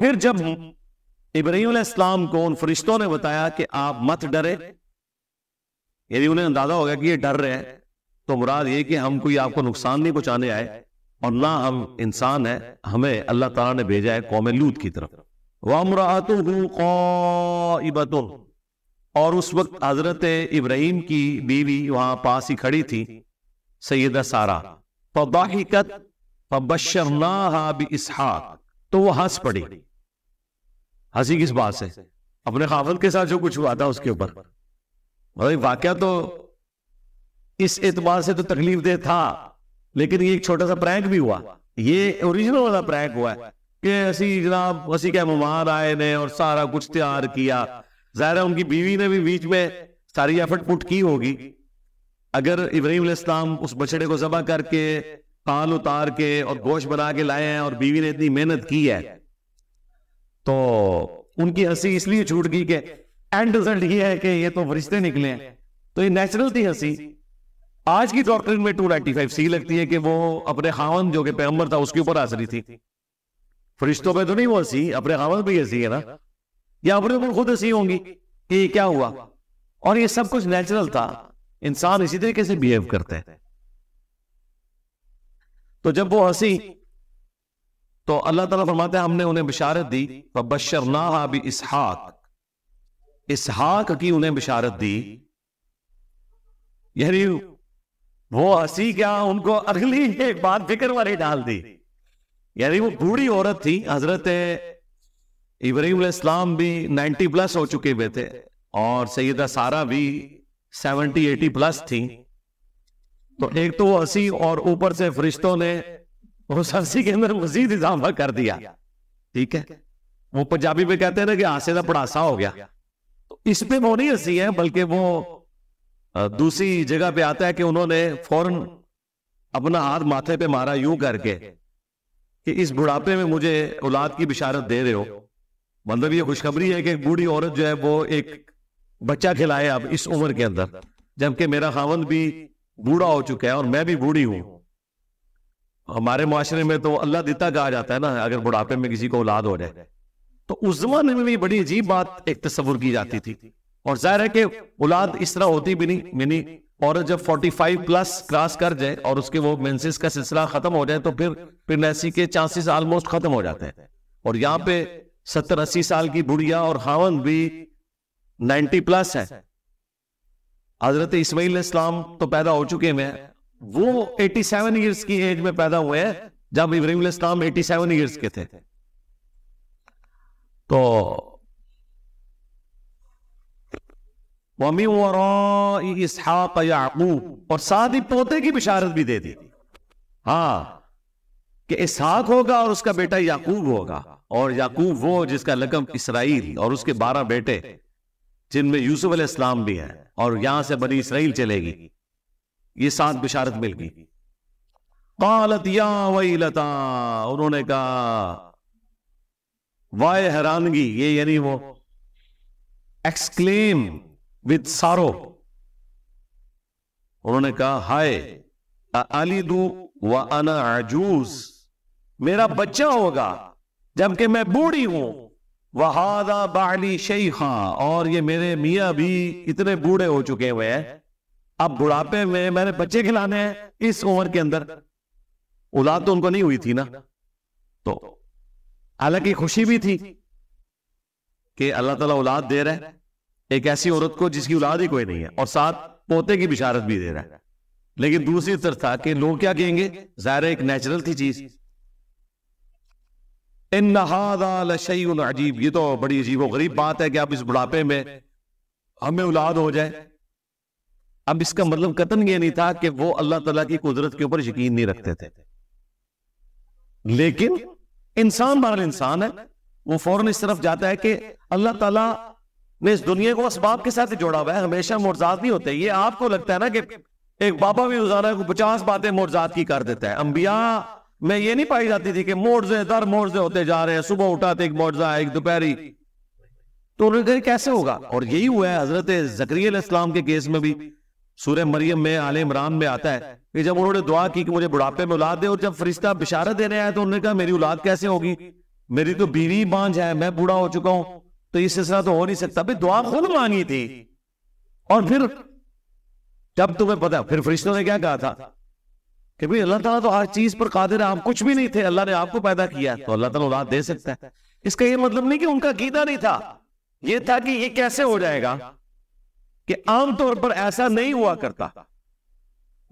फिर जब इब्राहिम इस्लाम को उन फरिश्तों ने बताया कि आप मत डरे यदि उन्हें अंदाजा हो गया कि ये डर रहे हैं तो मुराद ये कि हम कोई आपको नुकसान नहीं पहुंचाने आए और ना हम इंसान है हमें अल्लाह तला ने भेजा है कौम लूत की तरफ और उस वक्त हजरत इब्राहिम की बीवी वहां पास ही खड़ी थी सैदा सारा फबाहिकत इसहाक तो वो हंस पड़ी हंसी किस बात से अपने खावत के साथ जो कुछ हुआ था उसके ऊपर भाई वाक्य तो इस एतबार से तो तकलीफ दे था लेकिन ये एक छोटा सा प्रैंक भी हुआ ये ओरिजिनल वाला प्रैंक हुआ है कि हसी जनाब हसी क्या मेहमान आए ने और सारा कुछ तैयार किया जाहिर है उनकी बीवी ने भी बीच में सारी एफर्ट पुट की होगी अगर इब्राहिम इस्लाम उस बछड़े को जबा करके पाल उतार के और गोश्त बना के लाए हैं और बीवी ने इतनी मेहनत की है तो उनकी हंसी इसलिए छूट गई कि एंड रिजल्ट ये है कि ये तो फरिश्ते निकले हैं तो ये नेचुरल थी हंसी आज की डॉक्टरिन में 295 सी लगती है कि वो अपने खावन जो कि पैगंबर था उसके ऊपर आसरी थी फरिश्तों पे तो नहीं वो हंसी अपने खावन पे हंसी है ना या अपने ऊपर खुद हंसी होंगी कि ये क्या हुआ और ये सब कुछ नेचुरल था इंसान इसी तरीके से बिहेव करते हैं तो जब वो हंसी तो अल्लाह ताला फरमाते हैं हमने उन्हें बिशारत दी बशर ना भी इसहाक इसहाक की उन्हें बिशारत दी यानी वो हंसी क्या उनको अगली एक बार फिक्र वाली डाल दी यानी वो बूढ़ी औरत थी हजरत इब्राहिम इस्लाम भी 90 प्लस हो चुके हुए थे और सैदा सारा भी 70 80 प्लस थी तो एक तो वो हंसी और ऊपर से फरिश्तों ने उस हंसी के अंदर मजीद इजाफा कर दिया ठीक है वो पंजाबी में कहते हैं ना कि हासे का पड़ासा हो गया तो इस पे वो नहीं हंसी है बल्कि वो दूसरी जगह पे आता है कि उन्होंने फौरन अपना हाथ माथे पे मारा यूं करके कि इस बुढ़ापे में मुझे औलाद की बिशारत दे रहे हो मतलब ये खुशखबरी है कि बूढ़ी औरत जो है वो एक बच्चा खिलाए अब इस उम्र के अंदर जबकि मेरा खावन भी बूढ़ा हो चुका है और मैं भी बूढ़ी हूं हमारे माशरे में तो अल्लाह दिता कहा जाता है ना अगर बुढ़ापे में किसी को औलाद हो जाए तो उस जमाने में भी बड़ी अजीब बात एक तस्वुर की जाती थी और जाहिर है कि औलाद इस तरह होती भी नहीं मिनी और जब 45 प्लस क्रॉस कर जाए और उसके वो मेंसेस का सिलसिला खत्म हो जाए तो फिर प्रेगनेंसी के चांसेस ऑलमोस्ट खत्म हो जाते हैं और यहाँ पे 70 अस्सी साल की बुढ़िया और हावन भी 90 प्लस है हजरत इसमाईल इस्लाम तो पैदा हो चुके हैं वो 87 ईयर्स की एज में पैदा हुए हैं जब इब्राहिम इस्लाम 87 ईयर्स के थे तो वमी याकूब और साथ ही पोते की बिशारत भी दे दी हाँ कि इसहाक होगा और उसका बेटा याकूब होगा और याकूब वो जिसका लकम इसराइल और उसके बारह बेटे जिनमें यूसुफ इस्लाम भी है और यहां से बनी इसराइल चलेगी ये सात बिशारत मिल गई कालत या वही लता उन्होंने कहा वाय हैरानगी ये यानी वो एक्सक्लेम विद सारो उन्होंने कहा हाय अली दू व अनाजूस मेरा बच्चा होगा जबकि मैं बूढ़ी हूं वहादा बाली शेखा और ये मेरे मियाँ भी इतने बूढ़े हो चुके हुए हैं अब बुढ़ापे में मैंने बच्चे खिलाने हैं इस उम्र के अंदर औलाद तो उनको नहीं हुई थी ना तो हालांकि खुशी भी थी कि अल्लाह ताला औलाद दे रहा है एक ऐसी औरत को जिसकी औलाद ही कोई नहीं है और साथ पोते की बिशारत भी दे रहा है लेकिन दूसरी तरफ था कि लोग क्या कहेंगे जाहिर एक नेचुरल थी चीज इन अजीब ये तो बड़ी अजीब गरीब बात है कि आप इस बुढ़ापे में हमें औलाद हो जाए अब इसका मतलब कतन यह नहीं था कि वो अल्लाह तला की कुदरत के ऊपर यकीन नहीं रखते थे लेकिन इंसान बहरल इंसान है वो फौरन इस तरफ जाता है कि अल्लाह तला ने इस दुनिया को असबाब के साथ जोड़ा हुआ है हमेशा मोरजात नहीं होते ये आपको लगता है ना कि एक बाबा भी रोजाना को पचास बातें मोरजात की कर देता है अंबिया में ये नहीं पाई जाती थी कि मोरजे दर मोरजे होते जा रहे हैं सुबह उठाते एक मोरजा एक दोपहरी तो उन्होंने कैसे होगा और यही हुआ है हजरत जक्रिय इस्लाम के केस में भी सूर्य मरियम में आल इमरान में आता है कि जब उन्होंने दुआ की कि मुझे बुढ़ापे में औलाद दे और जब फरिश्ता बिशारत रहे हैं तो उन्होंने कहा मेरी औलाद कैसे होगी मेरी तो बीवी बांझ है मैं बूढ़ा हो चुका हूं तो ये सिलसिला तो हो नहीं सकता भाई दुआ खुद मांगी थी और फिर जब तुम्हें पता फिर फरिश्तों ने क्या कहा था कि भाई अल्लाह तला तो हर चीज पर कादिर है आप कुछ भी नहीं थे अल्लाह ने आपको पैदा किया तो अल्लाह तला औलाद दे सकता है इसका ये मतलब नहीं कि उनका गीता नहीं था ये था कि ये कैसे हो जाएगा कि आमतौर पर ऐसा नहीं हुआ करता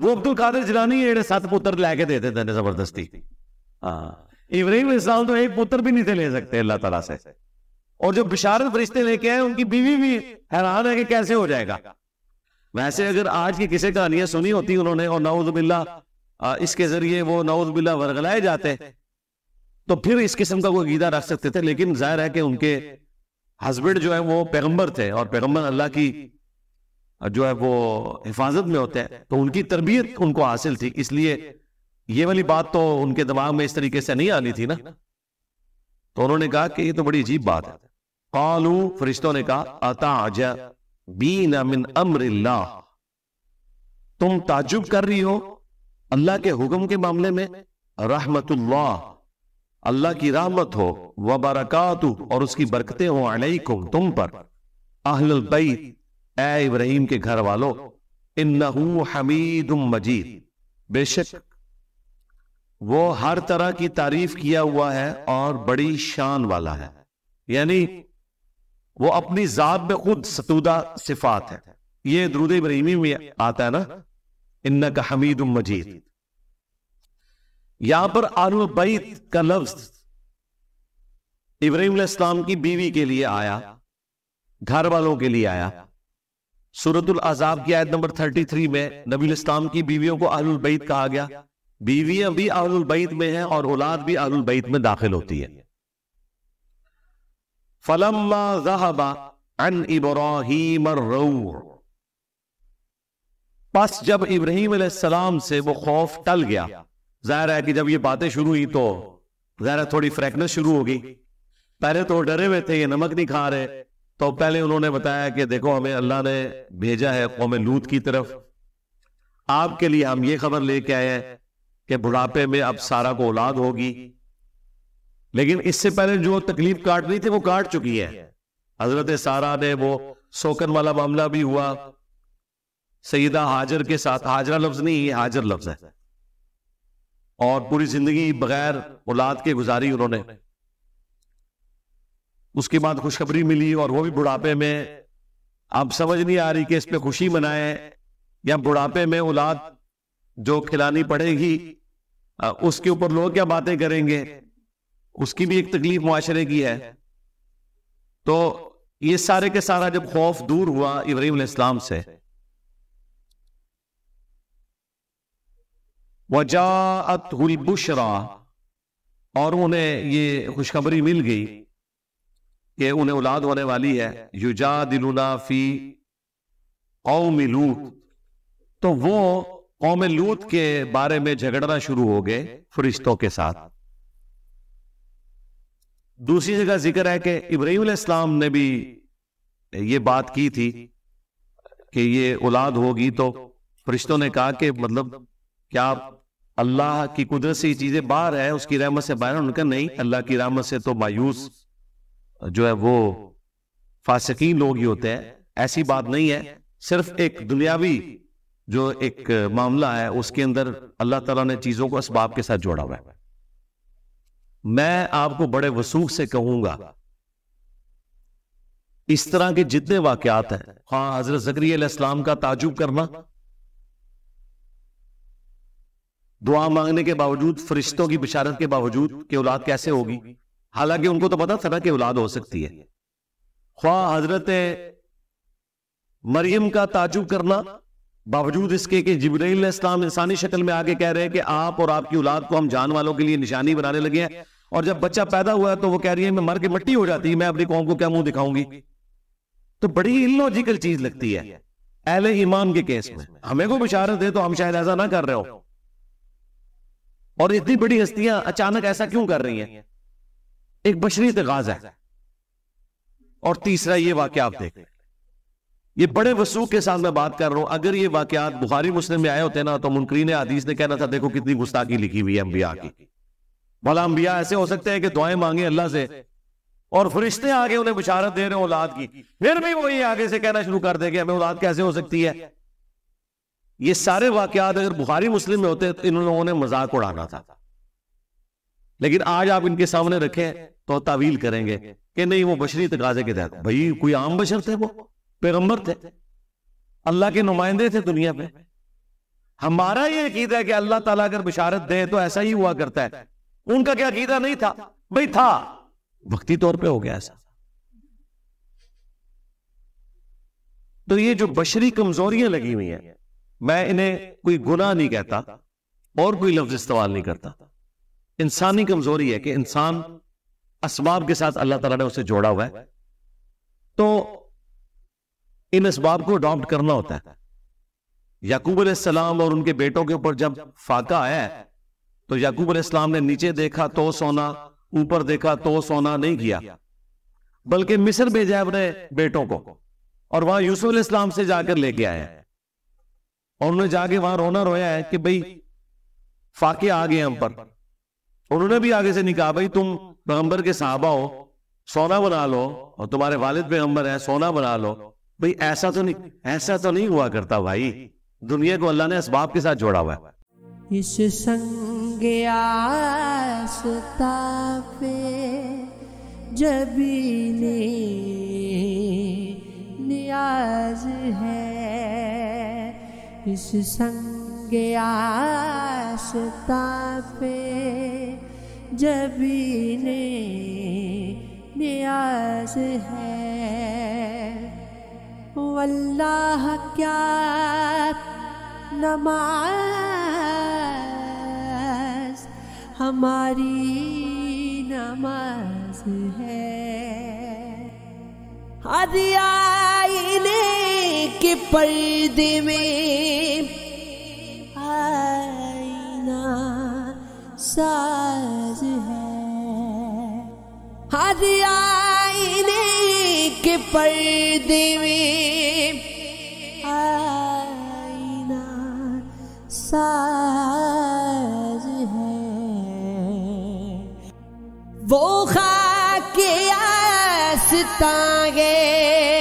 वो अब्दुल कादिर जिलानी जेडे सात पुत्र लैके देते थे जबरदस्ती हाँ। इब्राहिम इस्लाम तो एक पुत्र भी नहीं थे ले सकते अल्लाह तला से और जो बिशारत फरिश्ते लेके आए उनकी बीवी भी हैरान है कि कैसे हो जाएगा वैसे अगर आज की किसी कहानियां सुनी होती उन्होंने और नवजबिल्ला इसके जरिए वो नवजबिल्ला वरगलाए जाते तो फिर इस किस्म का कोई गीदा रख सकते थे लेकिन जाहिर है कि उनके हस्बैंड जो है वो पैगंबर थे और पैगंबर अल्लाह की जो है वो हिफाजत में होते हैं तो उनकी तरबियत उनको हासिल थी इसलिए ये वाली बात तो उनके दिमाग में इस तरीके से नहीं आनी थी ना तो उन्होंने कहा कि ये तो बड़ी अजीब बात है कालू फरिश्तों ने कहा अताज बीन मिन अमरिल्ला तुम ताजुब कर रही हो अल्लाह के हुक्म के मामले में रहमतुल्लाह अल्लाह की रहमत हो व और उसकी बरकतें हो अलैकुम तुम पर अहल ए इब्राहिम के घर वालों इन्नहू हमीद मजीद बेशक वो हर तरह की तारीफ किया हुआ है और बड़ी शान वाला है यानी वो अपनी जात में खुद सतूदा सिफात है ये द्रुद इब्राहिमी में आता है ना इन्ना का हमीद मजीद यहां पर आरुल बैत का लफ्ज इब्राहिम इस्लाम की बीवी के लिए आया घर वालों के लिए आया सूरतुल आजाब की आयत नंबर 33 में नबी इस्लाम की बीवियों को आलुल बैत कहा गया बीवियां भी आलुल बैत में हैं और औलाद भी आलुल बैत में दाखिल होती है फलम्मा अन इब्राहिम बस जब इब्राहिम सलाम से वो खौफ टल गया जाहिर है कि जब ये बातें शुरू हुई तो जहरा थोड़ी फ्रैकनेस शुरू होगी पहले तो डरे हुए थे ये नमक नहीं खा रहे तो पहले उन्होंने बताया कि देखो हमें अल्लाह ने भेजा है कौम लूत की तरफ आपके लिए हम ये खबर लेके आए हैं कि बुढ़ापे में अब सारा को औलाद होगी लेकिन इससे पहले जो तकलीफ काट रही थी वो काट चुकी है हजरत सारा ने वो सोकन वाला मामला भी हुआ सईदा हाजर के साथ हाजरा लफ्ज नहीं है हाजर लफ्ज है और पूरी जिंदगी बगैर औलाद के गुजारी उन्होंने उसके बाद खुशखबरी मिली और वो भी बुढ़ापे में अब समझ नहीं आ रही कि इस पे खुशी मनाए या बुढ़ापे में औलाद जो खिलानी पड़ेगी उसके ऊपर लोग क्या बातें करेंगे उसकी भी एक तकलीफ मुआशरे की है तो ये सारे के सारा जब खौफ दूर हुआ इब्राहिम इस्लाम से वजात बुशरा और उन्हें ये खुशखबरी मिल गई कि उन्हें औलाद होने वाली है युजा दिलुनाफी कौम लूत तो वो कौम लूत के बारे में झगड़ना शुरू हो गए फरिश्तों के साथ दूसरी जगह जिक्र है कि इब्राहिम इस्लाम ने भी ये बात की थी कि ये औलाद होगी तो फरिश्तों ने कहा कि मतलब क्या अल्लाह की कुदरत से चीजें बाहर है उसकी रहमत से बाहर उनका नहीं अल्लाह की रहमत से तो मायूस जो है वो फासकीन लोग ही होते हैं ऐसी बात नहीं है सिर्फ एक दुनियावी जो एक मामला है उसके अंदर अल्लाह तला ने चीजों को इसबाब के साथ जोड़ा हुआ है मैं आपको बड़े वसूख से कहूंगा इस तरह के जितने वाकयात हैं हाँ हजरत जकरी इस्लाम का ताजुब करना दुआ मांगने के बावजूद फरिश्तों की बिशारत के बावजूद कि औलाद कैसे होगी हालांकि उनको तो पता था ना कि औलाद हो सकती है ख्वा हजरत मरियम का ताजुब करना बावजूद इसके कि जिब्राइल इस्लाम इंसानी शक्ल में आगे कह रहे हैं कि आप और आपकी औलाद को हम जान वालों के लिए निशानी बनाने लगे हैं और जब बच्चा पैदा हुआ है तो वो कह रही है मैं मर के मट्टी हो जाती है मैं अपनी कौम को क्या मुंह दिखाऊंगी तो बड़ी इलॉजिकल चीज लगती है अहले ईमान के केस में हमें को बिशारत है तो हम शायद ऐसा ना कर रहे हो और इतनी बड़ी हस्तियां अचानक ऐसा क्यों कर रही हैं एक बशरी तगाज है और तीसरा ये वाक्य आप देख ये बड़े वसूख के साथ मैं बात कर रहा हूं अगर ये वाकत बुखारी मुस्लिम में आए होते ना तो मुनकरीन हदीस ने कहना था देखो कितनी गुस्ताखी लिखी हुई है अंबिया की भला अंबिया ऐसे हो सकते हैं कि दुआएं मांगे अल्लाह से और फरिश्ते आगे उन्हें बिशारत दे रहे हैं औलाद की फिर भी वही आगे से कहना शुरू कर देंगे हमें औलाद कैसे हो सकती है ये सारे वाकत अगर बुखारी मुस्लिम में होते तो इन लोगों ने मजाक उड़ाना था लेकिन आज आप इनके सामने रखे तो तावील करेंगे कि नहीं वो बशरी तकाजे के तहत भाई कोई आम बशर थे वो पैगम्बर थे अल्लाह के नुमाइंदे थे दुनिया में हमारा ये अकीदा है कि अल्लाह ताला अगर बिशारत दे तो ऐसा ही हुआ करता है उनका क्या अकीदा नहीं था भाई था वक्ती तौर पे हो गया ऐसा तो ये जो बशरी कमजोरियां लगी हुई हैं मैं इन्हें कोई गुनाह नहीं कहता और कोई लफ्ज इस्तेमाल नहीं करता इंसानी कमजोरी है कि इंसान इसबाब के साथ अल्लाह तला ने उसे जोड़ा हुआ है तो इन इसबाब को अडॉप्ट करना होता है याकूब अलैहिस्सलाम और उनके बेटों के ऊपर जब फाका आया तो याकूब अलैहिस्सलाम ने नीचे देखा तो सोना ऊपर देखा तो सोना नहीं किया बल्कि मिस्र भेजा है अपने बेटों को और वहां यूसुफ इस्लाम से जाकर लेके आया और उन्होंने जाके वहां रोना रोया है कि भाई फाके आ गए हम पर उन्होंने भी आगे से नहीं कहा भाई तुम पैगम्बर के साहबा हो सोना बना लो और तुम्हारे वालिद पैगम्बर है सोना बना लो भाई ऐसा तो नहीं ऐसा तो नहीं हुआ करता भाई दुनिया को अल्लाह ने इसबाब के साथ जोड़ा हुआ है इस संग पे नियाज है इस संग पे जबी ने न्याज है वल्लाह क्या नमाज हमारी नमाज है हरियाने के पर्दे में आईना सा हर आईने के पर्दे में आईना साज है वो खा के